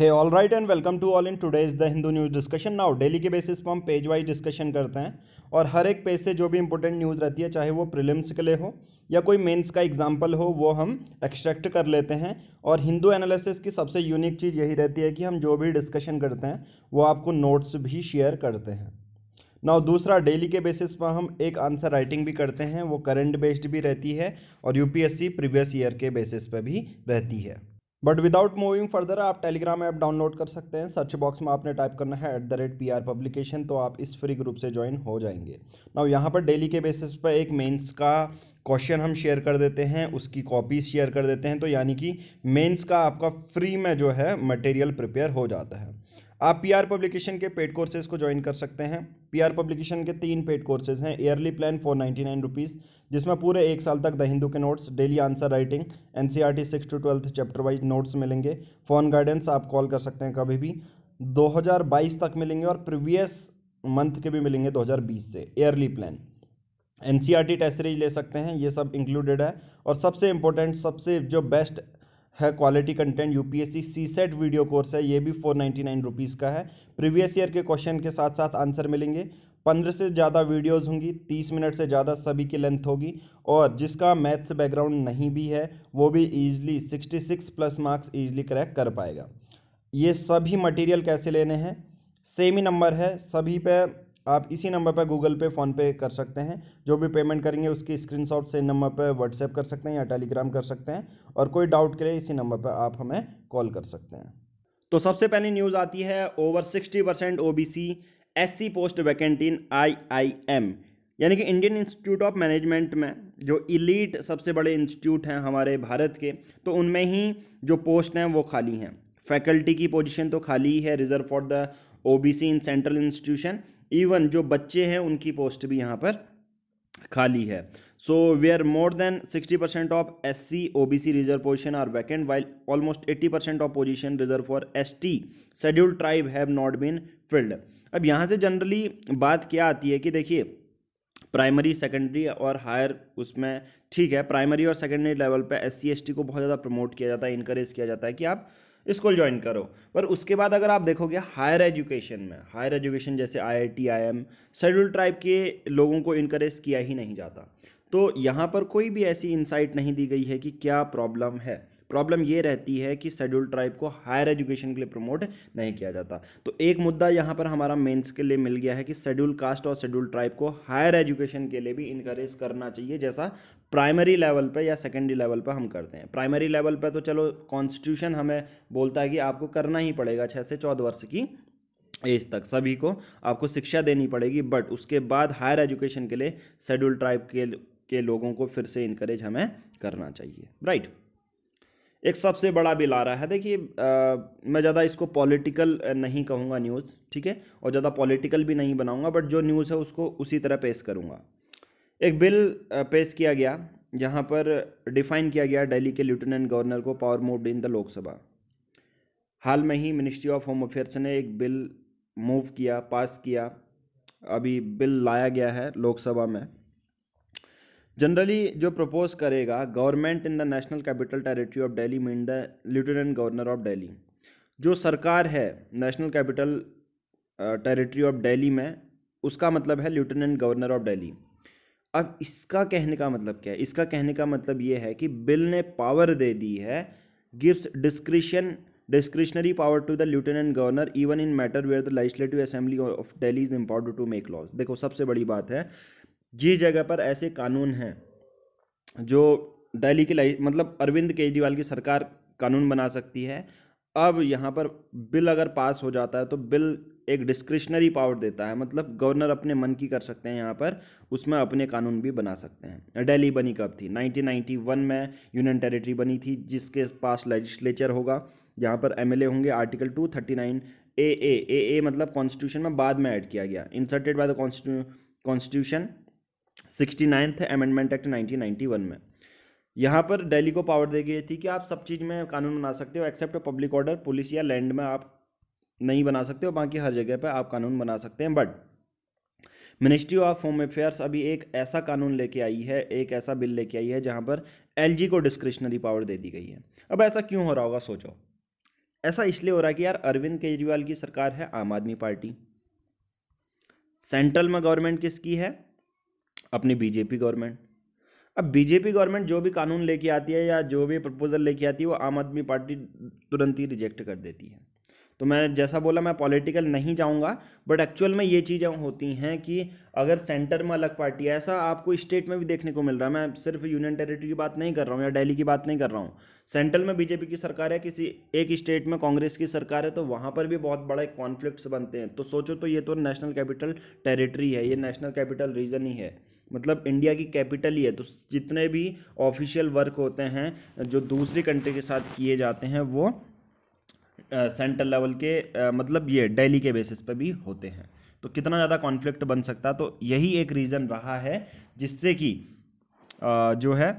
है all right and welcome to all in is the Hindu news discussion now daily के basis पर हम page wise discussion करते हैं और हर एक पेज से जो भी इंपॉर्टेंट न्यूज़ रहती है चाहे वो प्रिलिम्स के लिए हो या कोई मेंस का एग्जाम्पल हो वो हम एक्सट्रैक्ट कर लेते हैं और हिंदू एनालिसिस की सबसे यूनिक चीज़ यही रहती है कि हम जो भी डिस्कशन करते हैं वो आपको नोट्स भी शेयर करते हैं नाउ दूसरा डेली के बेसिस पर हम एक आंसर राइटिंग भी करते हैं वो करंट बेस्ड भी रहती है और सी प्रीवियस ईयर के बेसिस पर भी रहती है बट विदाउट मूविंग फर्दर आप टेलीग्राम ऐप डाउनलोड कर सकते हैं सर्च बॉक्स में आपने टाइप करना है at the rate P R publication तो आप इस फ्री ग्रुप से ज्वाइन हो जाएंगे नाउ यहाँ पर डेली के बेसिस पर एक मेंस का क्वेश्चन हम शेयर कर देते हैं उसकी कॉपी शेयर कर देते हैं तो यानी कि मेंस का आपका फ्री में जो है मटेरियल प्रिपेयर हो जाता है आप पी आर पब्लिकेशन के पेड कोर्सेज को ज्वाइन कर सकते हैं पीआर पब्लिकेशन के तीन पेड कोर्सेज हैं yearly plan for ninety nine rupees जिसमें पूरे एक साल तक द हिंदू के notes daily answer writing N C R T six to twelfth chapter wise notes मिलेंगे फ़ोन गाइडेंस आप कॉल कर सकते हैं कभी भी 2022 तक मिलेंगे और प्रीवियस मंथ के भी मिलेंगे 2020 से yearly plan N C R T test series ले सकते हैं ये सब इंक्लूडेड है और सबसे इंपॉर्टेंट सबसे जो बेस्ट है quality content UPSC C SAT video course है ये भी फोर नाइन्टी नाइन रुपीज़ का है प्रीवियस ईयर के क्वेश्चन के साथ साथ आंसर मिलेंगे पंद्रह से ज़्यादा वीडियोस होंगी तीस मिनट से ज़्यादा सभी की लेंथ होगी और जिसका मैथ्स बैकग्राउंड नहीं भी है वो भी easily sixty six plus marks easily crack कर पाएगा ये सभी मटेरियल कैसे लेने हैं सेम ही नंबर है सभी पे आप इसी नंबर पर गूगल पे फ़ोनपे कर सकते हैं जो भी पेमेंट करेंगे उसकी स्क्रीनशॉट से नंबर पर व्हाट्सएप कर सकते हैं या टेलीग्राम कर सकते हैं और कोई डाउट के लिए इसी नंबर पर आप हमें कॉल कर सकते हैं तो सबसे पहली न्यूज़ आती है over sixty percent O B C S C post vacant in I I M यानी कि इंडियन इंस्टीट्यूट ऑफ मैनेजमेंट में जो इलीट सबसे बड़े इंस्टीट्यूट हैं हमारे भारत के तो उनमें ही जो पोस्ट हैं वो खाली हैं फैकल्टी की पोजीशन तो खाली ही है reserve for the OBC in central institution even जो बच्चे हैं उनकी पोस्ट भी यहाँ पर खाली है so we are more than 60 percent of S C O B C reserve position are vacant while almost 80 percent of position reserve for S T schedule tribe have not been filled अब यहाँ से generally बात क्या आती है कि देखिए primary secondary और हायर उसमें ठीक है प्राइमरी और सेकेंडरी लेवल पे एस सी एस टी को बहुत ज़्यादा प्रमोट किया जाता है इनक्रेज किया जाता है कि आप इसको ज्वाइन करो पर उसके बाद अगर आप देखोगे हायर एजुकेशन में हायर एजुकेशन जैसे I I T I M schedule tribe के लोगों को इनक्रेज किया ही नहीं जाता तो यहाँ पर कोई भी ऐसी इंसाइट नहीं दी गई है कि क्या प्रॉब्लम है प्रॉब्लम ये रहती है कि शेड्यूल ट्राइब को हायर एजुकेशन के लिए प्रमोट नहीं किया जाता तो एक मुद्दा यहाँ पर हमारा मेंस के लिए मिल गया है कि शेड्यूल कास्ट और शेड्यूल ट्राइब को हायर एजुकेशन के लिए भी इनकरेज करना चाहिए जैसा प्राइमरी लेवल पर या सेकेंडरी लेवल पर हम करते हैं प्राइमरी लेवल पर तो चलो कॉन्स्टिट्यूशन हमें बोलता है कि आपको करना ही पड़ेगा छः से चौदह वर्ष की एज तक सभी को आपको शिक्षा देनी पड़ेगी बट उसके बाद हायर एजुकेशन के लिए शेड्यूल ट्राइब के के लोगों को फिर से इनकरेज हमें करना चाहिए राइट right? एक सबसे बड़ा बिल आ रहा है देखिए मैं ज़्यादा इसको पॉलिटिकल नहीं कहूँगा न्यूज़ ठीक है और ज़्यादा पॉलिटिकल भी नहीं बनाऊँगा बट जो न्यूज़ है उसको उसी तरह पेश करूँगा एक बिल पेश किया गया जहाँ पर डिफाइन किया गया दिल्ली के लेफ्टिनेंट गवर्नर को power move in the Lok Sabha हाल में ही मिनिस्ट्री ऑफ होम अफेयर्स ने एक बिल मूव किया पास किया अभी बिल लाया गया है लोकसभा में जनरली जो प्रपोज करेगा government in the national capital territory of Delhi mean the lieutenant governor of Delhi जो सरकार है national capital territory of Delhi में उसका मतलब है लेफ्टिनेंट गवर्नर ऑफ डेली अब इसका कहने का मतलब क्या है इसका कहने का मतलब ये है कि बिल ने पावर दे दी है gives discretion discretionary power to the lieutenant governor even in matter where the legislative assembly of Delhi is important to make laws देखो सबसे बड़ी बात है जिस जगह पर ऐसे कानून हैं जो दिल्ली की मतलब अरविंद केजरीवाल की सरकार कानून बना सकती है अब यहाँ पर बिल अगर पास हो जाता है तो बिल एक डिस्क्रिशनरी पावर देता है मतलब गवर्नर अपने मन की कर सकते हैं यहाँ पर उसमें अपने कानून भी बना सकते हैं दिल्ली बनी कब थी 1991 में यूनियन टेरिटरी बनी थी जिसके पास लेजिस्लेचर होगा यहाँ पर एम होंगे आर्टिकल टू ए ए ए ए मतलब कॉन्स्टिट्यूशन में बाद में ऐड किया गया inserted by the constitution sixty ninth amendment act nineteen ninety one में यहाँ पर दिल्ली को पावर दी गई थी कि आप सब चीज़ में कानून बना सकते हो एक्सेप्ट पब्लिक ऑर्डर पुलिस या लैंड में आप नहीं बना सकते हो बाकी हर जगह पर आप कानून बना सकते हैं but ministry of home affairs अभी एक ऐसा कानून लेके आई है एक ऐसा बिल लेके आई है जहाँ पर एल को डिस्क्रिशनरी पावर दे दी गई है अब ऐसा क्यों हो रहा होगा सोचो ऐसा इसलिए हो रहा है कि यार अरविंद केजरीवाल की सरकार है आम आदमी पार्टी सेंट्रल में गवर्नमेंट किसकी है अपनी बीजेपी गवर्नमेंट अब बीजेपी गवर्नमेंट जो भी कानून लेके आती है या जो भी प्रपोजल लेके आती है वो आम आदमी पार्टी तुरंत ही रिजेक्ट कर देती है तो मैं जैसा बोला मैं पॉलिटिकल नहीं जाऊंगा बट एक्चुअल में ये चीज़ें होती हैं कि अगर सेंटर में अलग पार्टी है ऐसा आपको स्टेट में भी देखने को मिल रहा है मैं सिर्फ यूनियन टेरिटरी की बात नहीं कर रहा हूँ या दिल्ली की बात नहीं कर रहा हूँ सेंट्रल में बीजेपी की सरकार है किसी एक स्टेट में कांग्रेस की सरकार है तो वहाँ पर भी बहुत बड़े कॉन्फ्लिक्ट्स बनते हैं तो सोचो तो ये तो नेशनल कैपिटल टेरिटरी है ये नेशनल कैपिटल रीजन ही है मतलब इंडिया की कैपिटल ही है तो जितने भी ऑफिशियल वर्क होते हैं जो दूसरी कंट्री के साथ किए जाते हैं वो सेंट्रल लेवल के आ, मतलब ये डेली के बेसिस पर भी होते हैं तो कितना ज़्यादा कॉन्फ्लिक्ट बन सकता तो यही एक रीज़न रहा है जिससे कि जो है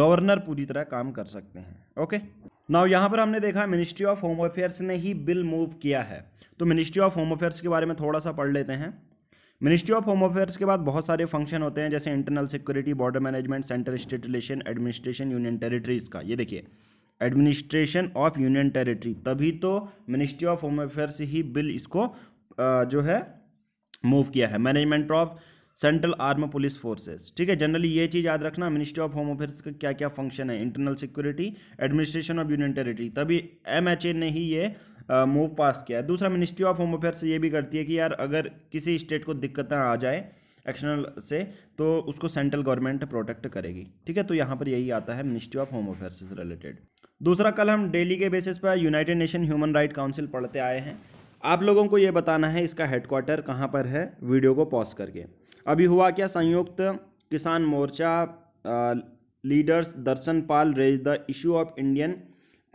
गवर्नर पूरी तरह काम कर सकते हैं ओके नाउ यहाँ पर हमने देखा मिनिस्ट्री ऑफ होम अफेयर्स ने ही बिल मूव किया है तो मिनिस्ट्री ऑफ होम अफेयर्स के बारे में थोड़ा सा पढ़ लेते हैं मिनिस्ट्री ऑफ होम अफेयर्स के बाद बहुत सारे फंक्शन होते हैं जैसे internal security border management central state relation administration union territories का ये देखिए एडमिनिस्ट्रेशन ऑफ यूनियन टेरिटरी तभी तो मिनिस्ट्री ऑफ होम अफेयर्स ही बिल इसको जो है मूव किया है management of central arm police forces ठीक है जनरली ये चीज़ याद रखना मिनिस्ट्री ऑफ होम अफेयर्स का क्या क्या फंक्शन है internal security administration of union territory तभी एम ने ही ये मूव पास किया है दूसरा मिनिस्ट्री ऑफ होम अफेयर्स ये भी करती है कि यार अगर किसी स्टेट को दिक्कतें आ जाए एक्शनल से तो उसको सेंट्रल गवर्नमेंट प्रोटेक्ट करेगी ठीक है तो यहाँ पर यही आता है मिनिस्ट्री ऑफ होम अफेयर्स से रिलेटेड दूसरा कल हम डेली के बेसिस पर United Nation human right council पढ़ते आए हैं आप लोगों को ये बताना है इसका हेडक्वार्टर कहाँ पर है वीडियो को पॉज करके अभी हुआ क्या Samyukt Kisan Morcha leaders Darshan Pal raise the issue of Indian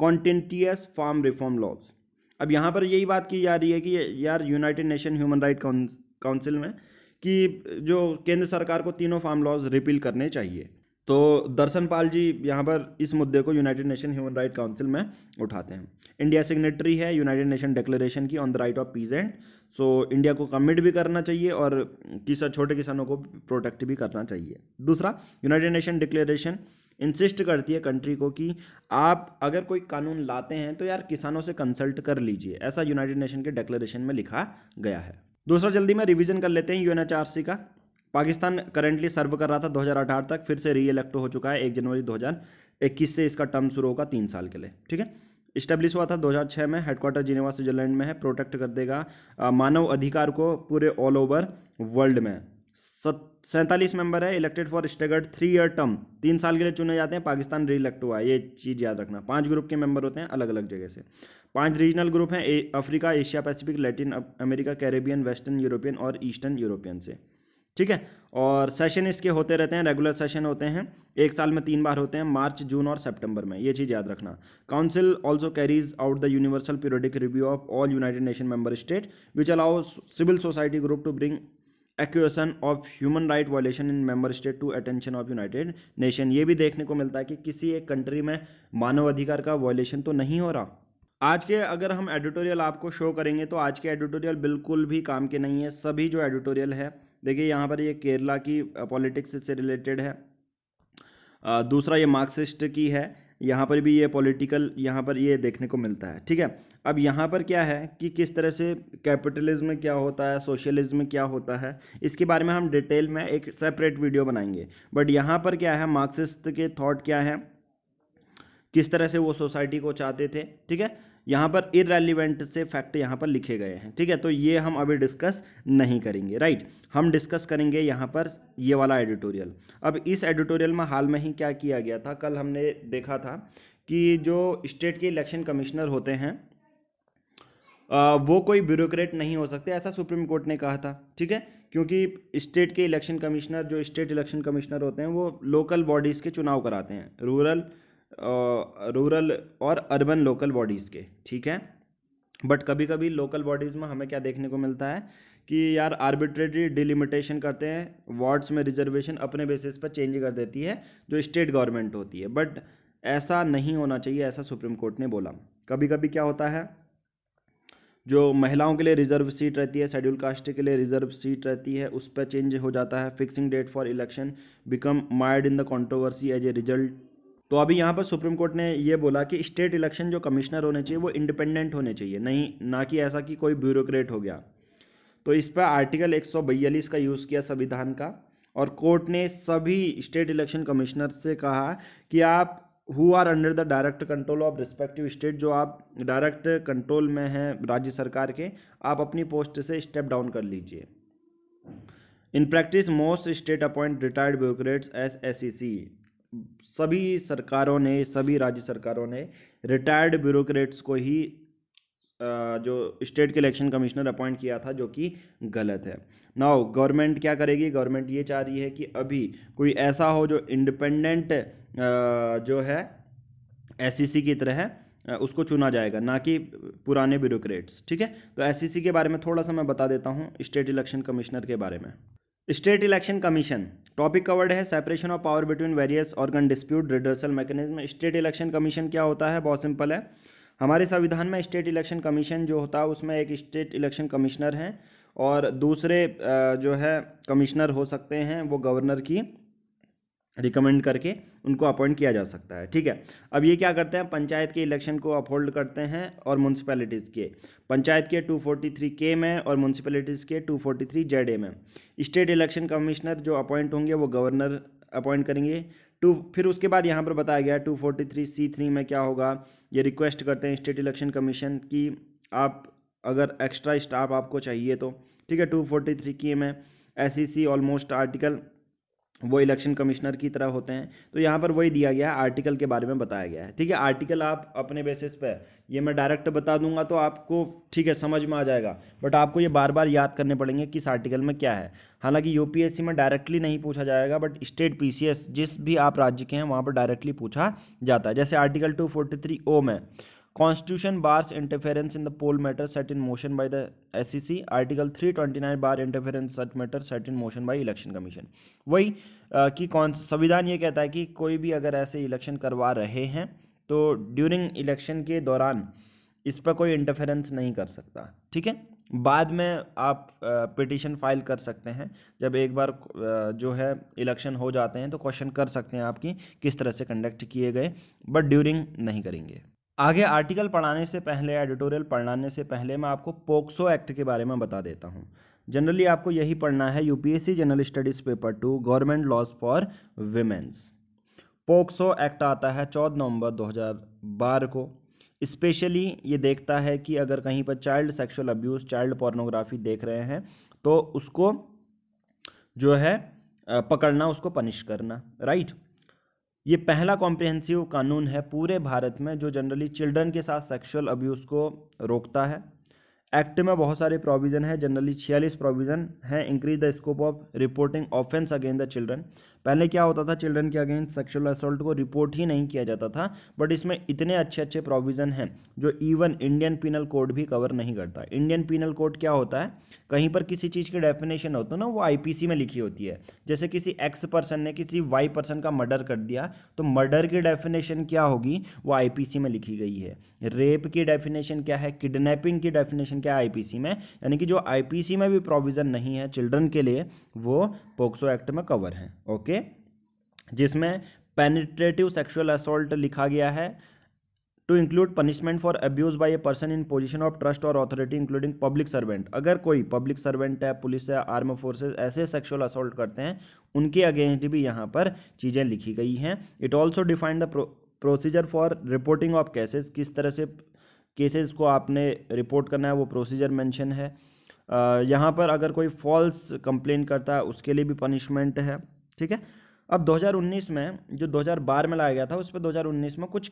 contentious farm reform laws अब यहाँ पर यही बात की जा रही है कि यार United Nation human right council में कि जो केंद्र सरकार को तीनों फार्म लॉज रिपील करने चाहिए तो दर्शन पाल जी यहाँ पर इस मुद्दे को United Nation human right council में उठाते हैं इंडिया सिग्नेटरी है यूनाइटेड नेशन डिक्लेरेशन की on the right of and so India को कमिट भी करना चाहिए और किसान छोटे किसानों को प्रोटेक्ट भी करना चाहिए दूसरा यूनाइटेड नेशन डिक्लेरेशन इंसिस्ट करती है कंट्री को कि आप अगर कोई कानून लाते हैं तो यार किसानों से कंसल्ट कर लीजिए ऐसा यूनाइटेड नेशन के डिक्लेरेशन में लिखा गया है दूसरा जल्दी में रिविजन कर लेते हैं यू का पाकिस्तान करेंटली सर्व कर रहा था 2008 तक फिर से री इलेक्ट हो चुका है एक जनवरी 2021 से इसका टर्म शुरू होगा तीन साल के लिए ठीक है इस्टेब्लिश हुआ था 2006 में हेडक्वार्टर जिनेवा स्विट्जरलैंड में है प्रोटेक्ट कर देगा मानव अधिकार को पूरे ऑल ओवर वर्ल्ड में सत सैंतालीस मेंबर है elected for staggered three year term तीन साल के लिए चुने जाते हैं पाकिस्तान रीइलेक्ट हुआ ये चीज़ याद रखना पांच ग्रुप के मेंबर होते हैं अलग अलग जगह से पांच रीजनल ग्रुप हैं Africa Asia Pacific Latin America Caribbean western European और ईस्टर्न यूरोपियन से ठीक है और सेशन इसके होते रहते हैं रेगुलर सेशन होते हैं एक साल में तीन बार होते हैं मार्च जून और सेप्टेम्बर में ये चीज़ याद रखना council also carries out the universal periodic review of all United Nation member state which allow civil society group to bring accusation of human right violation in member state to attention of United Nation ये भी देखने को मिलता है कि किसी एक country में मानव अधिकार का वायलेशन तो नहीं हो रहा आज के अगर हम एडिटोरियल आपको शो करेंगे तो आज के एडिटोरियल बिल्कुल भी काम के नहीं है सभी जो एडिटोरियल है देखिए यहाँ पर ये केरला की पॉलिटिक्स से रिलेटेड है दूसरा ये मार्क्सिस्ट की है यहाँ पर भी ये पॉलिटिकल यहाँ पर ये देखने को मिलता है ठीक है अब यहाँ पर क्या है कि किस तरह से कैपिटलिज्म में क्या होता है सोशलिज्म में क्या होता है इसके बारे में हम डिटेल में एक सेपरेट वीडियो बनाएंगे बट यहाँ पर क्या है मार्क्सिस्ट के थॉट क्या है किस तरह से वो सोसाइटी को चाहते थे ठीक है यहाँ पर इरेलीवेंट से फैक्ट यहाँ पर लिखे गए हैं ठीक है तो ये हम अभी डिस्कस नहीं करेंगे राइट हम डिस्कस करेंगे यहाँ पर ये वाला एडिटोरियल अब इस एडिटोरियल में हाल में ही क्या किया गया था कल हमने देखा था कि जो स्टेट के इलेक्शन कमिश्नर होते हैं वो कोई ब्यूरोक्रेट नहीं हो सकते ऐसा सुप्रीम कोर्ट ने कहा था ठीक है क्योंकि स्टेट के इलेक्शन कमिश्नर जो स्टेट इलेक्शन कमिश्नर होते हैं वो लोकल बॉडीज़ के चुनाव कराते हैं रूरल रूरल और अर्बन लोकल बॉडीज़ के ठीक है बट कभी कभी लोकल बॉडीज़ में हमें क्या देखने को मिलता है कि यार आर्बिट्रेटरी डिलिमिटेशन करते हैं वार्ड्स में रिजर्वेशन अपने बेसिस पर चेंज कर देती है जो स्टेट गवर्नमेंट होती है बट ऐसा नहीं होना चाहिए ऐसा सुप्रीम कोर्ट ने बोला कभी कभी क्या होता है जो महिलाओं के लिए रिजर्व सीट रहती है शेड्यूल कास्ट के लिए रिजर्व सीट रहती है उस पर चेंज हो जाता है fixing date for election become mired in the controversy as a result तो अभी यहाँ पर सुप्रीम कोर्ट ने ये बोला कि स्टेट इलेक्शन जो कमिश्नर होने चाहिए वो इंडिपेंडेंट होने चाहिए नहीं ना कि ऐसा कि कोई ब्यूरोक्रेट हो गया तो इस पर आर्टिकल एक का यूज़ किया संविधान का और कोर्ट ने सभी स्टेट इलेक्शन कमिश्नर से कहा कि आप who are under the direct control of respective state जो आप डायरेक्ट कंट्रोल में हैं राज्य सरकार के आप अपनी पोस्ट से स्टेप डाउन कर लीजिए in practice most state appoint retired bureaucrats S S C सभी सरकारों ने सभी राज्य सरकारों ने रिटायर्ड ब्यूरोक्रेट्स को ही जो स्टेट के इलेक्शन कमिश्नर अपॉइंट किया था जो कि गलत है नाउ गवर्नमेंट क्या करेगी गवर्नमेंट ये चाह रही है कि अभी कोई ऐसा हो जो इंडिपेंडेंट जो है एससीसी e की तरह उसको चुना जाएगा ना कि पुराने ब्यूरोक्रेट्स ठीक है तो एससीसी e के बारे में थोड़ा सा मैं बता देता हूँ स्टेट इलेक्शन कमिश्नर के बारे में state election commission topic covered है separation of power between various organ dispute redressal mechanism state election commission क्या होता है बहुत सिंपल है हमारे संविधान में स्टेट इलेक्शन कमीशन जो होता है उसमें एक स्टेट इलेक्शन कमिश्नर हैं और दूसरे जो है कमिश्नर हो सकते हैं वो गवर्नर की रिकमेंड करके उनको अपॉइंट किया जा सकता है ठीक है अब ये क्या करते हैं पंचायत के इलेक्शन को अपहोल्ड करते हैं और म्यूनसिपैलिटीज़ के पंचायत के 243 के में और म्यूनसिपैलिटीज़ के 243 जेड ए में स्टेट इलेक्शन कमिश्नर जो अपॉइंट होंगे वो गवर्नर अपॉइंट करेंगे टू फिर उसके बाद यहाँ पर बताया गया two forty three C three में क्या होगा ये रिक्वेस्ट करते हैं स्टेट इलेक्शन कमीशन की आप अगर एक्स्ट्रा स्टाफ आपको चाहिए तो ठीक है टू फोर्टी थ्री की में एस ऑलमोस्ट आर्टिकल वो इलेक्शन कमिश्नर की तरह होते हैं तो यहाँ पर वही दिया गया है आर्टिकल के बारे में बताया गया है ठीक है आर्टिकल आप अपने बेसिस पे ये मैं डायरेक्ट बता दूंगा तो आपको ठीक है समझ में आ जाएगा बट आपको ये बार बार याद करने पड़ेंगे किस आर्टिकल में क्या है हालांकि यूपीएससी में डायरेक्टली नहीं पूछा जाएगा बट स्टेट पी जिस भी आप राज्य के हैं वहाँ पर डायरेक्टली पूछा जाता है जैसे आर्टिकल टू ओ में constitution bars interference in the poll matter set in motion by the sec article 329 bar interference such matter set in motion by election commission वही आ, कि कौन संविधान ये कहता है कि कोई भी अगर ऐसे इलेक्शन करवा रहे हैं तो ड्यूरिंग इलेक्शन के दौरान इस पर कोई इंटरफेरेंस नहीं कर सकता ठीक है बाद में आप पिटिशन फाइल कर सकते हैं जब एक बार जो है इलेक्शन हो जाते हैं तो क्वेश्चन कर सकते हैं आपकी किस तरह से कंडक्ट किए गए बट ड्यूरिंग नहीं करेंगे आगे आर्टिकल पढ़ाने से पहले एडिटोरियल पढ़ाने से पहले मैं आपको पोक्सो एक्ट के बारे में बता देता हूँ जनरली आपको यही पढ़ना है UPSC general studies paper two government laws for women's POCSO act आता है चौदह नवंबर 2012 को स्पेशली ये देखता है कि अगर कहीं पर child sexual abuse child pornography देख रहे हैं तो उसको जो है पकड़ना उसको पनिश करना राइट ये पहला कॉम्प्रिहेंसिव कानून है पूरे भारत में जो जनरली चिल्ड्रन के साथ सेक्सुअल अब्यूज़ को रोकता है एक्ट में बहुत सारे प्रोविज़न है जनरली छियालीस प्रोविज़न हैं increase the scope of reporting offence against the children पहले क्या होता था चिल्ड्रन के अगेंस्ट सेक्शुअल असोल्ट को रिपोर्ट ही नहीं किया जाता था बट इसमें इतने अच्छे अच्छे प्रोविज़न हैं जो इवन इंडियन पिनल कोड भी कवर नहीं करता इंडियन पिनल कोड क्या होता है कहीं पर किसी चीज़ की डेफिनेशन होती है ना वो आईपीसी में लिखी होती है जैसे किसी एक्स पर्सन ने किसी वाई पर्सन का मर्डर कर दिया तो मर्डर की डेफिनेशन क्या होगी वो आई में लिखी गई है रेप की डेफिनेशन क्या है किडनेपिंग की डेफिनेशन क्या है आई में यानी कि जो आई में भी प्रोविज़न नहीं है चिल्ड्रन के लिए वो पोक्सो एक्ट में कवर है ओके जिसमें पेनिट्रेटिव सेक्सुअल असोल्ट लिखा गया है to include punishment for abuse by a person in position of trust और अथॉरिटी इंक्लूडिंग पब्लिक सर्वेंट अगर कोई पब्लिक सर्वेंट है पुलिस है आर्म फोर्सेज ऐसे सेक्सुअल असोल्ट करते हैं उनके अगेंस्ट भी यहाँ पर चीज़ें लिखी गई हैं it also defined the procedure for reporting of cases किस तरह से केसेस को आपने रिपोर्ट करना है वो प्रोसीजर मैंशन है यहाँ पर अगर कोई फॉल्स कंप्लेन करता है उसके लिए भी पनिशमेंट है ठीक है अब 2019 में जो 2012 में लाया गया था उस पर 2019 में कुछ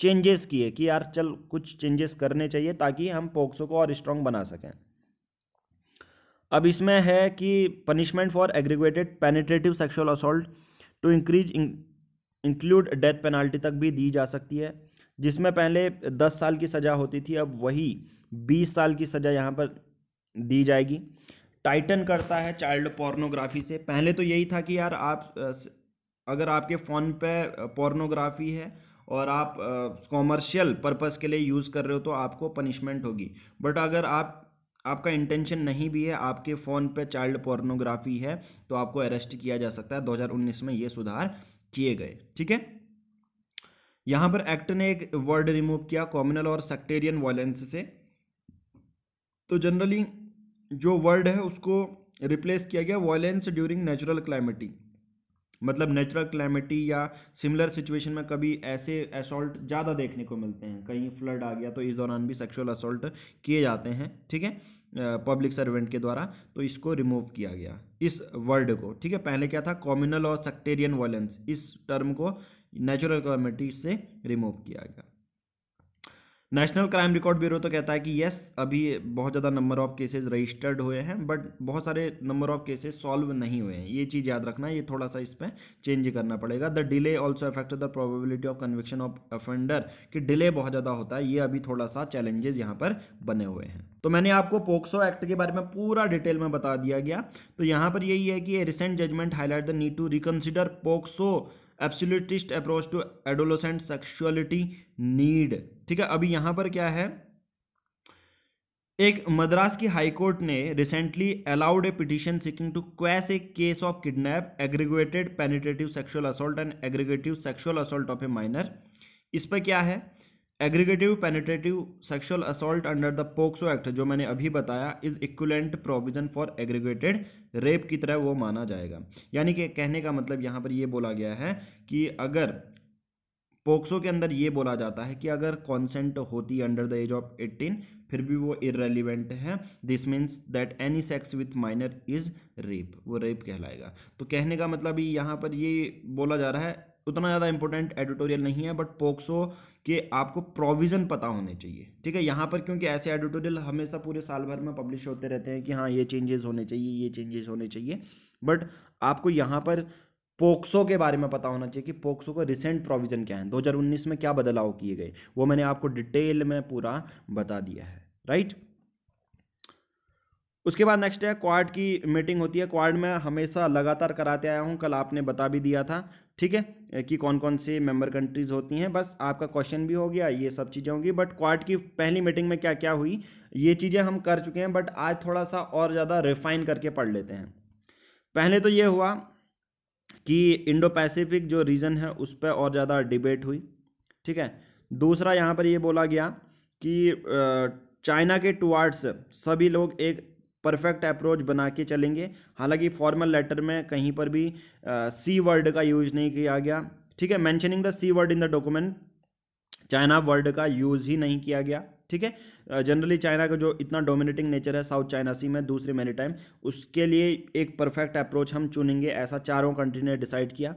चेंजेस किए कि यार चल कुछ चेंजेस करने चाहिए ताकि हम पोक्सो को और स्ट्रांग बना सकें अब इसमें है कि punishment for aggregated penetrative sexual assault to increase include death penalty तक भी दी जा सकती है जिसमें पहले दस साल की सज़ा होती थी अब वही बीस साल की सज़ा यहाँ पर दी जाएगी टाइटन करता है चाइल्ड पोर्नोग्राफी से पहले तो यही था कि यार आप अगर आपके फ़ोन पे पोर्नोग्राफी है और आप कॉमर्शियल पर्पज़ के लिए यूज़ कर रहे हो तो आपको पनिशमेंट होगी बट अगर आप आपका इंटेंशन नहीं भी है आपके फ़ोन पे चाइल्ड पोर्नोग्राफी है तो आपको अरेस्ट किया जा सकता है 2019 में ये सुधार किए गए ठीक है यहाँ पर एक्ट ने एक वर्ड रिमूव किया कॉमनल और सेक्टेरियन वॉलेंस से तो जनरली जो वर्ड है उसको रिप्लेस किया गया वॉयलेंस ड्यूरिंग नेचुरल क्लाइमेटी मतलब नेचुरल क्लाइमेटी या सिमिलर सिचुएशन में कभी ऐसे असोल्ट ज़्यादा देखने को मिलते हैं कहीं फ्लड आ गया तो इस दौरान भी सेक्सुअल असोल्ट किए जाते हैं ठीक है पब्लिक सर्वेंट के द्वारा तो इसको रिमूव किया गया इस वर्ड को ठीक है पहले क्या था कॉम्युनल और सेक्टेरियन वायलेंस इस टर्म को नेचुरल क्लाइमेटी से रिमूव किया गया नेशनल क्राइम रिकॉर्ड ब्यूरो तो कहता है कि यस अभी बहुत ज़्यादा नंबर ऑफ केसेस रजिस्टर्ड हुए हैं बट बहुत सारे नंबर ऑफ केसेस सॉल्व नहीं हुए हैं ये चीज़ याद रखना ये थोड़ा सा इस पर चेंज करना पड़ेगा the delay also affect the probability of conviction of offender कि डिले बहुत ज़्यादा होता है ये अभी थोड़ा सा चैलेंजेस यहाँ पर बने हुए हैं तो मैंने आपको पोक्सो एक्ट के बारे में पूरा डिटेल में बता दिया गया तो यहाँ पर यही है कि recent judgment highlight the need to reconsider POCSO absolutist approach to adolescent sexuality need ठीक है अभी यहां पर क्या है एक मद्रास की हाई कोर्ट ने recently allowed a petition seeking to quash a case of kidnap aggregated penetrative sexual assault and aggregative sexual assault of a minor इस पर क्या है aggregative penetrative sexual assault under the POCSO act जो मैंने अभी बताया is equivalent provision for aggregated rape की तरह वो माना जाएगा यानी कि कहने का मतलब यहाँ पर यह बोला गया है कि अगर पोक्सो के अंदर ये बोला जाता है कि अगर कॉन्सेंट होती under the age of eighteen फिर भी वो इरेलीवेंट है this means that any sex with minor is rape वो रेप कहलाएगा तो कहने का मतलब यहाँ पर ये बोला जा रहा है उतना ज़्यादा इंपॉर्टेंट एडिटोरियल नहीं है बट पोक्सो कि आपको प्रोविज़न पता होने चाहिए ठीक है यहाँ पर क्योंकि ऐसे एडिटोरियल हमेशा पूरे साल भर में पब्लिश होते रहते हैं कि हाँ ये चेंजेस होने चाहिए ये चेंजेस होने चाहिए बट आपको यहाँ पर पोक्सो के बारे में पता होना चाहिए कि पोक्सो का रिसेंट प्रोविज़न क्या है 2019 में क्या बदलाव किए गए वो मैंने आपको डिटेल में पूरा बता दिया है राइट उसके बाद नेक्स्ट है क्वाड की मीटिंग होती है क्वाड में हमेशा लगातार कराते आया हूँ कल आपने बता भी दिया था ठीक है कि कौन कौन से मेंबर कंट्रीज़ होती हैं बस आपका क्वेश्चन भी हो गया ये सब चीज़ें होंगी बट क्वाड की पहली मीटिंग में क्या क्या हुई ये चीज़ें हम कर चुके हैं बट आज थोड़ा सा और ज़्यादा रिफाइन करके पढ़ लेते हैं पहले तो ये हुआ कि इंडो पैसिफिक जो रीजन है उस पर और ज़्यादा डिबेट हुई ठीक है दूसरा यहाँ पर ये बोला गया कि चाइना के टुवार्ड्स सभी लोग एक परफेक्ट अप्रोच बना के चलेंगे हालांकि फॉर्मल लेटर में कहीं पर भी सी वर्ड का यूज नहीं किया गया ठीक है mentioning the C word in the document China word का यूज ही नहीं किया गया ठीक है जनरली चाइना का जो इतना डोमिनेटिंग नेचर है साउथ चाइना सी में दूसरे मेरी टाइम उसके लिए एक परफेक्ट अप्रोच हम चुनेंगे ऐसा चारों कंट्री ने डिसाइड किया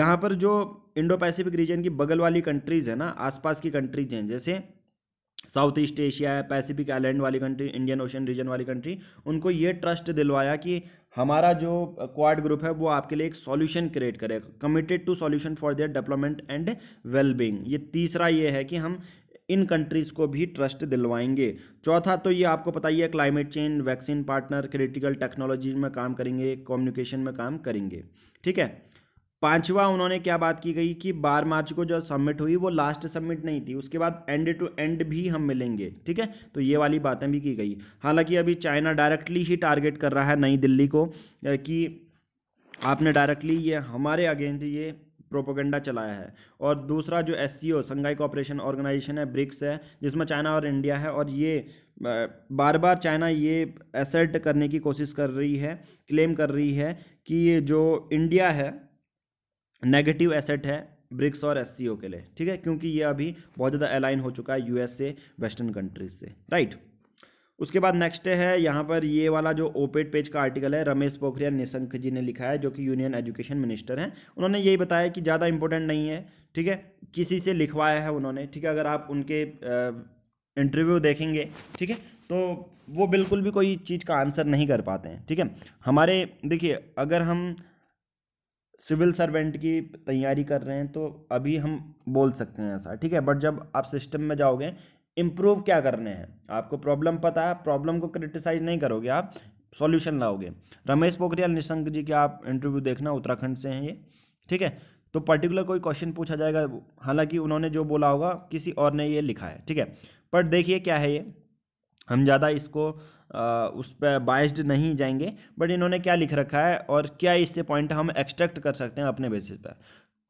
यहाँ पर जो इंडो पैसिफिक रीजन की बगल वाली कंट्रीज़ है ना आसपास की कंट्रीज हैं जैसे साउथ ईस्ट एशिया है पैसिफिक आइलैंड वाली कंट्री इंडियन ओशन रीजन वाली कंट्री उनको ये ट्रस्ट दिलवाया कि हमारा जो क्वाड ग्रुप है वो आपके लिए एक सॉल्यूशन क्रिएट करे committed to solution for their development and wellbeing ये तीसरा ये है कि हम इन कंट्रीज़ को भी ट्रस्ट दिलवाएंगे चौथा तो ये आपको पता ही है climate change vaccine partner critical technology में काम करेंगे कम्युनिकेशन में काम करेंगे ठीक है पांचवा उन्होंने क्या बात की गई कि बार मार्च को जो सबमिट हुई वो लास्ट सबमिट नहीं थी उसके बाद एंड टू एंड भी हम मिलेंगे ठीक है तो ये वाली बातें भी की गई हालांकि अभी चाइना डायरेक्टली ही टारगेट कर रहा है नई दिल्ली को कि आपने डायरेक्टली ये हमारे अगेंस्ट ये प्रोपोगंडा चलाया है और दूसरा जो S C O Shanghai cooperation organisation है ब्रिक्स है जिसमें चाइना और इंडिया है और ये बार बार चाइना ये एसर्ट करने की कोशिश कर रही है क्लेम कर रही है कि जो इंडिया है नेगेटिव एसेट है ब्रिक्स और एस के लिए ठीक है क्योंकि ये अभी बहुत ज़्यादा अलाइन हो चुका है यूएसए वेस्टर्न कंट्रीज से राइट उसके बाद नेक्स्ट है यहाँ पर ये वाला जो ओपेड पेज का आर्टिकल है रमेश पोखरियाल निशंक जी ने लिखा है जो कि यूनियन एजुकेशन मिनिस्टर हैं उन्होंने यही बताया कि ज़्यादा इंपॉर्टेंट नहीं है ठीक है किसी से लिखवाया है उन्होंने ठीक है अगर आप उनके इंटरव्यू देखेंगे ठीक है तो वो बिल्कुल भी कोई चीज़ का आंसर नहीं कर पाते हैं ठीक है हमारे देखिए अगर हम सिविल सर्वेंट की तैयारी कर रहे हैं तो अभी हम बोल सकते हैं ऐसा ठीक है बट जब आप सिस्टम में जाओगे इम्प्रूव क्या करने हैं आपको प्रॉब्लम पता है प्रॉब्लम को क्रिटिसाइज नहीं करोगे आप सॉल्यूशन लाओगे रमेश पोखरियाल निशंक जी के आप इंटरव्यू देखना उत्तराखंड से हैं ये ठीक है तो पर्टिकुलर कोई क्वेश्चन पूछा जाएगा हालांकि उन्होंने जो बोला होगा किसी और ने ये लिखा है ठीक है पर देखिए क्या है ये हम ज़्यादा इसको उस पर बाइस्ड नहीं जाएंगे बट इन्होंने क्या लिख रखा है और क्या इससे पॉइंट हम एक्सट्रैक्ट कर सकते हैं अपने बेसिस पर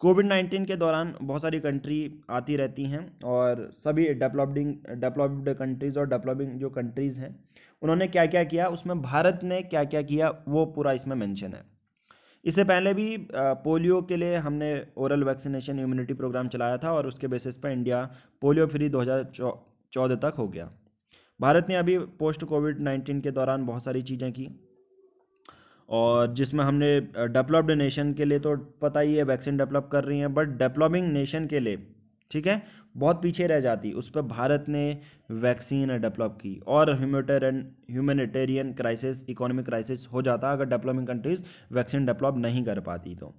कोविड नाइन्टीन के दौरान बहुत सारी कंट्री आती रहती हैं और सभी डेवलपडिंग डेवलप्ड कंट्रीज़ और डेवलपिंग जो कंट्रीज़ हैं उन्होंने क्या क्या किया उसमें भारत ने क्या क्या किया वो पूरा इसमें मेंशन है इससे पहले भी पोलियो के लिए हमने ओरल वैक्सीनेशन इम्यूनिटी प्रोग्राम चलाया था और उसके बेसिस पर इंडिया पोलियो फ्री दो तक हो गया भारत ने अभी पोस्ट कोविड नाइन्टीन के दौरान बहुत सारी चीज़ें की और जिसमें हमने डेवलप्ड नेशन के लिए तो पता ही है वैक्सीन डेवलप कर रही हैं बट डेवलपिंग नेशन के लिए ठीक है बहुत पीछे रह जाती उस पर भारत ने वैक्सीन डेवलप की और ह्यूमेटेरियन क्राइसिस इकोनॉमिक क्राइसिस हो जाता अगर डेवलपिंग कंट्रीज़ वैक्सीन डेवलप नहीं कर पाती तो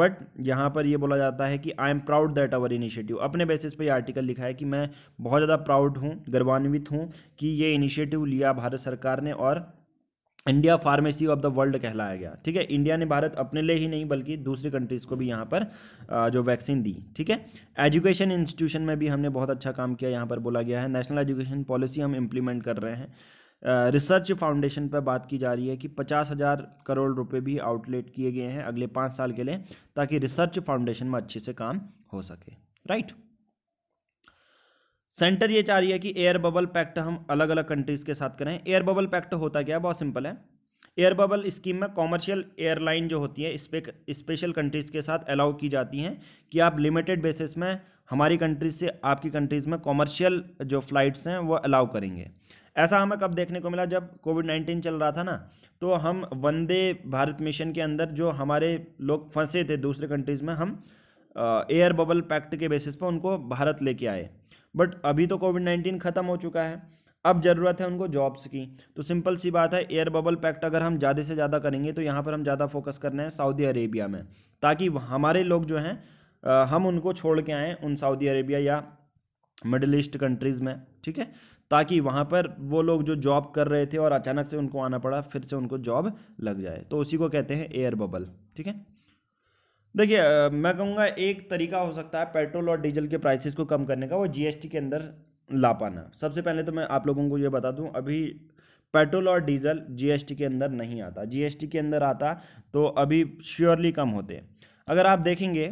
बट यहाँ पर ये बोला जाता है कि I am proud that our initiative अपने बेसिस पर ये आर्टिकल लिखा है कि मैं बहुत ज़्यादा प्राउड हूँ गर्वान्वित हूँ कि ये इनिशिएटिव लिया भारत सरकार ने और India pharmacy of the world कहलाया गया ठीक है इंडिया ने भारत अपने लिए ही नहीं बल्कि दूसरी कंट्रीज़ को भी यहाँ पर जो वैक्सीन दी ठीक है एजुकेशन इंस्टीट्यूशन में भी हमने बहुत अच्छा काम किया यहाँ पर बोला गया है नेशनल एजुकेशन पॉलिसी हम इम्प्लीमेंट कर रहे हैं रिसर्च फाउंडेशन पर बात की जा रही है कि पचास हज़ार करोड़ रुपए भी आउटलेट किए गए हैं अगले पाँच साल के लिए ताकि रिसर्च फाउंडेशन में अच्छे से काम हो सके राइट right? सेंटर ये चाह रही है कि एयर बबल पैक्ट हम अलग अलग कंट्रीज़ के साथ करें एयर बबल पैक्ट होता क्या है बहुत सिंपल है एयर बबल स्कीम में कॉमर्शियल एयरलाइन जो होती है स्पेशल कंट्रीज़ के साथ अलाउ की जाती हैं कि आप लिमिटेड बेसिस में हमारी कंट्रीज से आपकी कंट्रीज़ में कॉमर्शियल जो फ़्लाइट्स हैं वो अलाउ करेंगे ऐसा हमें कब देखने को मिला जब कोविड नाइन्टीन चल रहा था ना तो हम वंदे भारत मिशन के अंदर जो हमारे लोग फंसे थे दूसरे कंट्रीज़ में हम एयर बबल पैक्ट के बेसिस पर उनको भारत लेके आए बट अभी तो कोविड नाइन्टीन ख़त्म हो चुका है अब ज़रूरत है उनको जॉब्स की तो सिंपल सी बात है एयर बबल पैक्ट अगर हम ज़्यादा से ज़्यादा करेंगे तो यहाँ पर हम ज़्यादा फोकस रहे हैं सऊदी अरेबिया में ताकि हमारे लोग जो हैं हम उनको छोड़ के आएँ उन सऊदी अरेबिया या मिडल ईस्ट कंट्रीज़ में ठीक है ताकि वहाँ पर वो लोग जो जॉब कर रहे थे और अचानक से उनको आना पड़ा फिर से उनको जॉब लग जाए तो उसी को कहते हैं एयर बबल ठीक है देखिए मैं कहूँगा एक तरीका हो सकता है पेट्रोल और डीजल के प्राइसेस को कम करने का वो जीएसटी के अंदर ला पाना सबसे पहले तो मैं आप लोगों को ये बता दूँ अभी पेट्रोल और डीजल जीएसटी के अंदर नहीं आता जीएसटी के अंदर आता तो अभी श्योरली कम होते अगर आप देखेंगे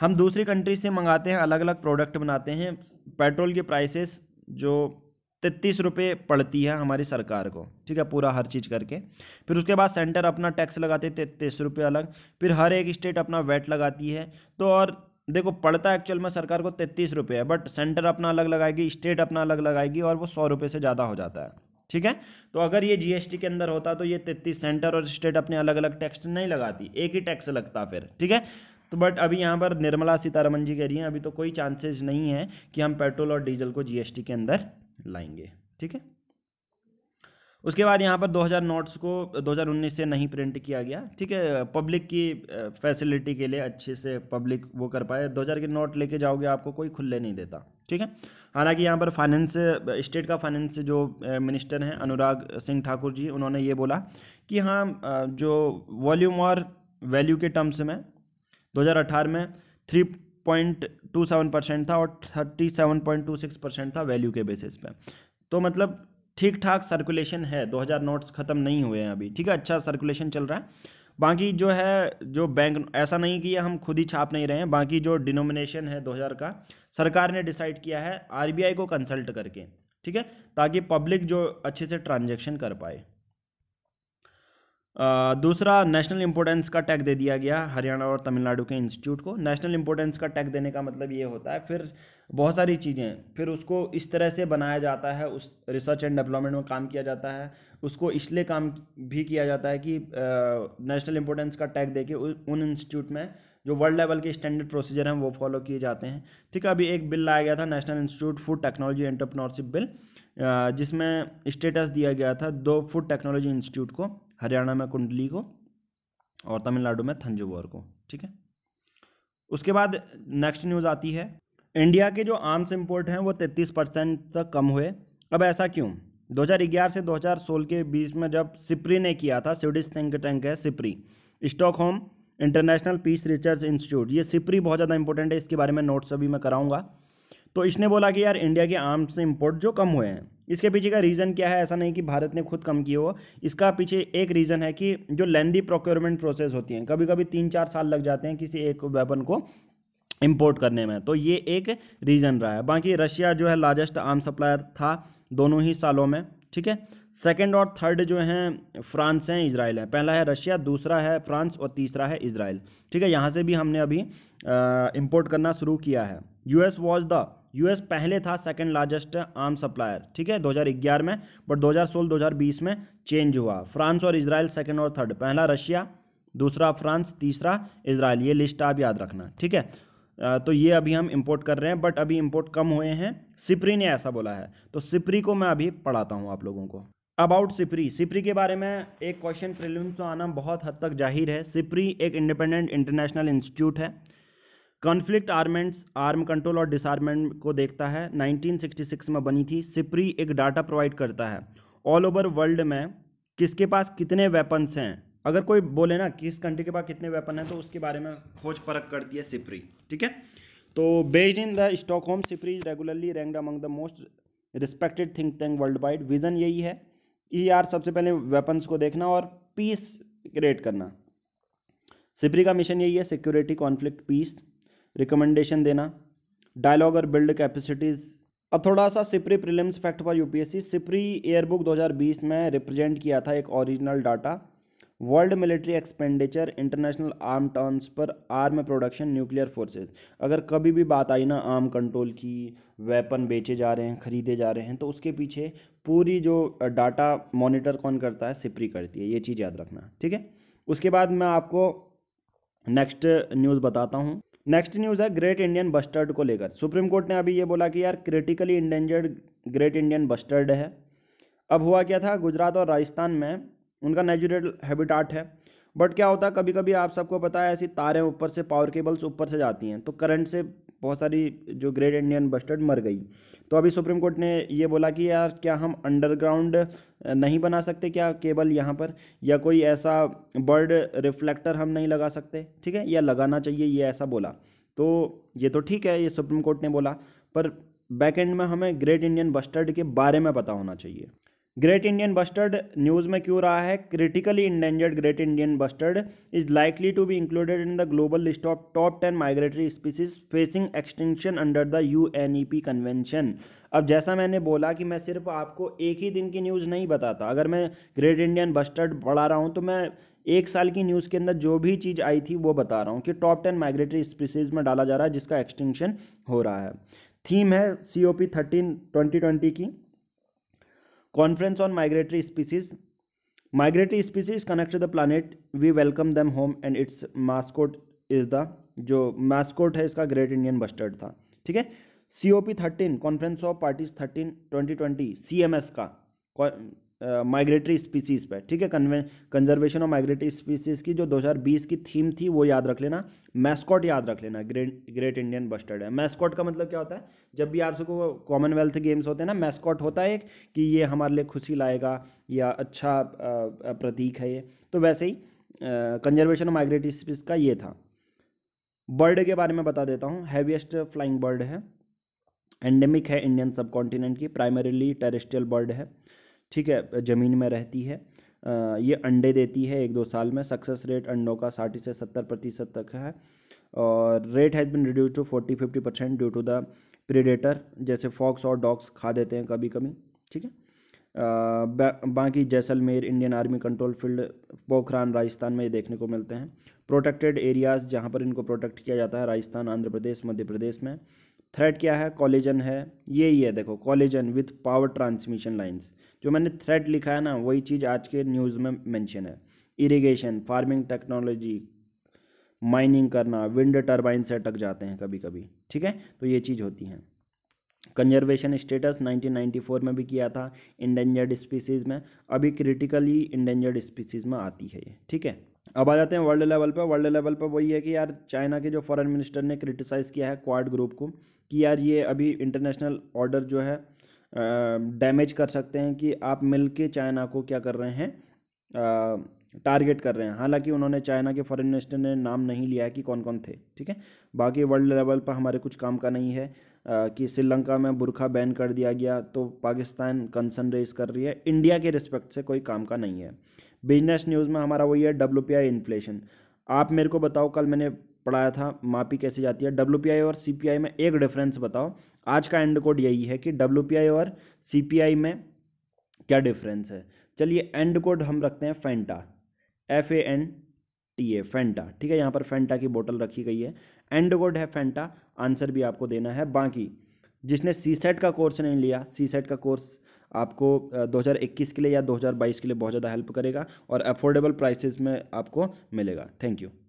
हम दूसरी कंट्री से मंगाते हैं अलग अलग प्रोडक्ट बनाते हैं पेट्रोल के प्राइसेस जो तैतीस रुपये पड़ती है हमारी सरकार को ठीक है पूरा हर चीज़ करके फिर उसके बाद सेंटर अपना टैक्स लगाते हैं तैतीस रुपये अलग फिर हर एक स्टेट अपना वैट लगाती है तो और देखो पड़ता एक्चुअल में सरकार को तैतीस रुपये है बट सेंटर अपना अलग लगाएगी स्टेट अपना अलग लगाएगी और वो सौ रुपये से ज़्यादा हो जाता है ठीक है तो अगर ये जीएसटी के अंदर होता तो ये तैतीस सेंटर और स्टेट अपने अलग अलग टैक्स नहीं लगाती एक ही टैक्स लगता फिर ठीक है तो बट अभी यहाँ पर निर्मला सीतारमन जी कह रही हैं अभी तो कोई चांसेस नहीं है कि हम पेट्रोल और डीजल को जीएसटी के अंदर लाएंगे ठीक है उसके बाद यहाँ पर 2000 नोट्स को 2019 से नहीं प्रिंट किया गया ठीक है पब्लिक की फैसिलिटी के लिए अच्छे से पब्लिक वो कर पाए 2000 के नोट लेके जाओगे आपको कोई खुले नहीं देता ठीक है हालांकि यहाँ पर फाइनेंस स्टेट का फाइनेंस जो मिनिस्टर हैं अनुराग सिंह ठाकुर जी उन्होंने ये बोला कि हाँ जो वॉल्यूम और वैल्यू के टर्म्स में दो में three point two seven percent था और thirty seven point two six percent था वैल्यू के बेसिस पे तो मतलब ठीक ठाक सर्कुलेशन है 2000 नोट्स ख़त्म नहीं हुए हैं अभी ठीक है अच्छा सर्कुलेशन चल रहा है बाकी जो है जो बैंक ऐसा नहीं कि हम खुद ही छाप नहीं रहे हैं बाकी जो डिनोमिनेशन है 2000 का सरकार ने डिसाइड किया है आरबीआई को कंसल्ट करके ठीक है ताकि पब्लिक जो अच्छे से ट्रांजेक्शन कर पाए दूसरा नेशनल इंपोर्टेंस का टैग दे दिया गया हरियाणा और तमिलनाडु के इंस्टीट्यूट को नेशनल इम्पोर्टेंस का टैग देने का मतलब ये होता है फिर बहुत सारी चीज़ें फिर उसको इस तरह से बनाया जाता है उस रिसर्च एंड डेवलपमेंट में काम किया जाता है उसको इसलिए काम भी किया जाता है कि नेशनल इंपोर्टेंस का टैग दे के उन इंस्टीट्यूट में जो वर्ल्ड लेवल के स्टैंडर्ड प्रोसीजर हैं वो फॉलो किए जाते हैं ठीक है अभी एक बिल लाया गया था national institute food technology entrepreneurship bill जिसमें स्टेटस दिया गया था दो फूड टेक्नोलॉजी इंस्टीट्यूट को हरियाणा में कुंडली को और तमिलनाडु में थंजुवर को ठीक है उसके बाद नेक्स्ट न्यूज़ आती है इंडिया के जो आर्म्स इम्पोर्ट हैं वो तैतीस परसेंट तक कम हुए अब ऐसा क्यों 2011 से 2016 के बीच में जब सिप्री ने किया था स्विडिश थिंक टैंक है SIPRI Stockholm international peace research institute ये सिप्री बहुत ज़्यादा इंपॉर्टेंट है इसके बारे में नोट्स अभी मैं कराऊंगा तो इसने बोला कि यार इंडिया के आर्म्स इम्पोर्ट जो कम हुए हैं इसके पीछे का रीज़न क्या है ऐसा नहीं कि भारत ने खुद कम किया हो इसका पीछे एक रीज़न है कि जो लेंदी प्रोक्योरमेंट प्रोसेस होती हैं कभी कभी तीन चार साल लग जाते हैं किसी एक वेपन को इम्पोर्ट करने में तो ये एक रीज़न रहा है बाकी रशिया जो है लार्जेस्ट आर्म सप्लायर था दोनों ही सालों में ठीक है सेकेंड और थर्ड जो हैं फ्रांस हैं इसराइल है पहला है रशिया दूसरा है फ्रांस और तीसरा है इसराइल ठीक है यहाँ से भी हमने अभी इम्पोर्ट करना शुरू किया है यूएस वॉज द यूएस पहले था सेकंड लार्जेस्ट आर्म सप्लायर ठीक है 2011 में बट 2016-2020 में चेंज हुआ फ्रांस और इसराइल सेकंड और थर्ड पहला रशिया दूसरा फ्रांस तीसरा इसराइल ये लिस्ट आप याद रखना ठीक है तो ये अभी हम इंपोर्ट कर रहे हैं बट अभी इंपोर्ट कम हुए हैं सिपरी ने ऐसा बोला है तो सिपरी को मैं अभी पढ़ाता हूँ आप लोगों को अबाउट सिपरी सिपरी के बारे में एक क्वेश्चन प्रिलिम्स में आना बहुत हद तक जाहिर है सिपरी एक इंडिपेंडेंट इंटरनेशनल इंस्टीट्यूट है कॉन्फ्लिक्ट आर्मेंट्स आर्म कंट्रोल और डिसआर्मेंट को देखता है 1966 में बनी थी सिप्री एक डाटा प्रोवाइड करता है ऑल ओवर वर्ल्ड में किसके पास कितने वेपन्स हैं अगर कोई बोले ना किस कंट्री के पास कितने वेपन हैं तो उसके बारे में खोज परख करती है सिप्री ठीक है तो based in the Stockholm SIPRI regularly ranked among the most respected think tank world wide vision यही है ई आर सबसे पहले वेपन्स को देखना और पीस क्रिएट करना सिप्री का मिशन यही है सिक्योरिटी कॉन्फ्लिक्ट पीस रिकमेंडेशन देना डायलॉग और बिल्ड कैपेसिटीज़ अब थोड़ा सा SIPRI prelims fact for UPSC SIPRI yearbook 2020 में रिप्रेजेंट किया था एक original data world military expenditure international arm terms पर आर्म प्रोडक्शन न्यूक्लियर फोर्सेस अगर कभी भी बात आई ना आर्म कंट्रोल की वेपन बेचे जा रहे हैं ख़रीदे जा रहे हैं तो उसके पीछे पूरी जो डाटा मॉनिटर कौन करता है सिपरी करती है ये चीज़ याद रखना ठीक है उसके बाद मैं आपको नेक्स्ट न्यूज़ बताता हूँ नेक्स्ट न्यूज़ है ग्रेट इंडियन बस्टर्ड को लेकर सुप्रीम कोर्ट ने अभी ये बोला कि यार critically endangered great Indian bustard है अब हुआ क्या था गुजरात और राजस्थान में उनका नेचुरल हैबिटाट है बट क्या होता है कभी कभी आप सबको पता है ऐसी तारें ऊपर से पावर केबल्स ऊपर से जाती हैं तो करंट से बहुत सारी जो ग्रेट इंडियन बस्टर्ड मर गई तो अभी सुप्रीम कोर्ट ने ये बोला कि यार क्या हम अंडरग्राउंड नहीं बना सकते क्या केबल यहाँ पर या कोई ऐसा बर्ड रिफ्लेक्टर हम नहीं लगा सकते ठीक है या लगाना चाहिए ये ऐसा बोला तो ये तो ठीक है ये सुप्रीम कोर्ट ने बोला पर बैकेंड में हमें ग्रेट इंडियन बस्टर्ड के बारे में पता होना चाहिए ग्रेट इंडियन बस्टर्ड न्यूज़ में क्यों रहा है critically endangered great Indian bustard is likely to be included in the global list of top ten migratory species facing extension under the U N E P convention अब जैसा मैंने बोला कि मैं सिर्फ आपको एक ही दिन की न्यूज़ नहीं बताता अगर मैं ग्रेट इंडियन बस्टर्ड पढ़ा रहा हूँ तो मैं एक साल की न्यूज़ के अंदर जो भी चीज़ आई थी वो बता रहा हूँ कि टॉप टेन माइग्रेटरी स्पीसीज में डाला जा रहा है जिसका एक्सटेंशन हो रहा है थीम है C O P thirteen twenty twenty की conference on migratory species migratory species connect the planet we welcome them home and its mascot is the जो मास्कोट है इसका ग्रेट इंडियन बस्टर्ड था ठीक है C O P thirteen conference of parties thirteen twenty twenty C M S का migratory species पे ठीक है कंजर्वेशन ऑफ माइग्रेटरी स्पीसीज़ की जो 2020 की थीम थी वो याद रख लेना मैस्कॉट याद रख लेना ग्रेट ग्रेट इंडियन बस्टर्ड है मैस्कॉट का मतलब क्या होता है जब भी आप सबको कॉमनवेल्थ गेम्स होते हैं ना मैस्कॉट होता है एक कि ये हमारे लिए खुशी लाएगा या अच्छा प्रतीक है ये तो वैसे ही कंजर्वेशन ऑफ माइग्रेटरी स्पीसीज का ये था बर्ड के बारे में बता देता हूँ हैवीएस्ट फ्लाइंग बर्ड है एंडेमिक है इंडियन सब कॉन्टिनेंट की प्राइमरीली टेरिस्ट्रियल बर्ड है ठीक है ज़मीन में रहती है ये अंडे देती है एक दो साल में सक्सेस रेट अंडों का साठ से सत्तर प्रतिशत तक है और rate has been reduce to forty fifty percent due to the predator जैसे फॉक्स और डॉग्स खा देते हैं कभी कभी ठीक है बाकी Jaisalmer Indian army control field Pokhran Rajasthan में ये देखने को मिलते हैं प्रोटेक्टेड एरियाज़ जहाँ पर इनको प्रोटेक्ट किया जाता है राजस्थान आंध्र प्रदेश मध्य प्रदेश में थ्रेड क्या है कॉलेजन है ये ही है देखो collision with power transmission lines जो मैंने थ्रेड लिखा है ना वही चीज़ आज के न्यूज़ में मेंशन है इरिगेशन फार्मिंग टेक्नोलॉजी माइनिंग करना विंड टर्बाइन से अटक जाते हैं कभी कभी ठीक है तो ये चीज़ होती है कंजर्वेशन स्टेटस 1994 में भी किया था इंडेंजर्ड स्पीसीज़ में अभी क्रिटिकली इंडेंजर्ड स्पीसीज़ में आती है ये ठीक है अब आ जाते हैं वर्ल्ड लेवल पर वर्ल्ड लेवल पर वही है कि यार चाइना के जो फॉरेन मिनिस्टर ने क्रिटिसाइज़ किया है क्वाड ग्रुप को कि यार ये अभी इंटरनेशनल ऑर्डर जो है डैमेज कर सकते हैं कि आप मिल के चाइना को क्या कर रहे हैं टारगेट कर रहे हैं हालांकि उन्होंने चाइना के फॉरेन मिनिस्टर ने नाम नहीं लिया है कि कौन कौन थे ठीक है बाकी वर्ल्ड लेवल पर हमारे कुछ काम का नहीं है आ, कि श्रीलंका में बुरखा बैन कर दिया गया तो पाकिस्तान कंसर्न रेज कर रही है इंडिया के रिस्पेक्ट से कोई काम का नहीं है बिजनेस न्यूज़ में हमारा वही है डब्ल्यू इन्फ्लेशन आप मेरे को बताओ कल मैंने पढ़ाया था मापी कैसे जाती है डब्ल्यू और सी में एक डिफरेंस बताओ आज का एंड कोड यही है कि डब्ल्यू और सी में क्या डिफरेंस है चलिए एंड कोड हम रखते हैं Fanta F A N T A Fanta ठीक है यहाँ पर फेंटा की बोतल रखी गई है एंड कोड है फेंटा आंसर भी आपको देना है बाकी जिसने सी सेट का कोर्स नहीं लिया सी सेट का कोर्स आपको 2021 के लिए या 2022 के लिए बहुत ज़्यादा हेल्प करेगा और अफोर्डेबल प्राइसेस में आपको मिलेगा थैंक यू